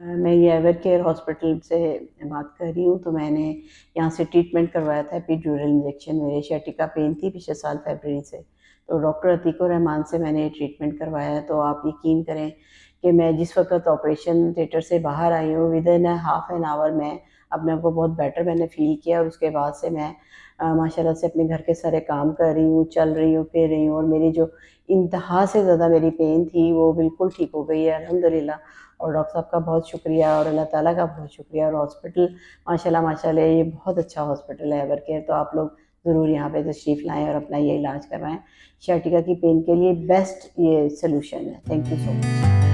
मैं ये ever care hospital से बात कर रही हूँ तो मैंने यहाँ से ट्रीटमेंट करवाया था पीड्यूरल इंजेक्शन मेरे शर्टिका पेन थी पिछले साल फेबररी से तो डॉक्टर अतीक रहमान से मैंने ये ट्रीटमेंट करवाया तो आप यकीन करें कि मैं जिस वक्त ऑपरेशन थिएटर से बाहर आई हूँ within half an hour मैं अपने आप को बहुत बेटर मैंने फील किया और उसके बाद से मैं माशाल्लाह से अपने घर के सारे काम कर रही हूँ चल रही हूँ फिर रही हूँ और मेरी जो इंतहा से ज़्यादा मेरी पेन थी वो बिल्कुल ठीक हो गई है अलहमदिल्ला और डॉक्टर साहब का बहुत शुक्रिया और अल्लाह ताला का बहुत शुक्रिया और हॉस्पिटल माशाल्लाह माशाल्लाह ये बहुत अच्छा हॉस्पिटल है अगर केयर तो आप लोग ज़रूर यहाँ पे तशरीफ़ लाएँ और अपना ये इलाज करवाएँ शाटिका की पेन के लिए बेस्ट ये सोल्यूशन है थैंक यू सो मच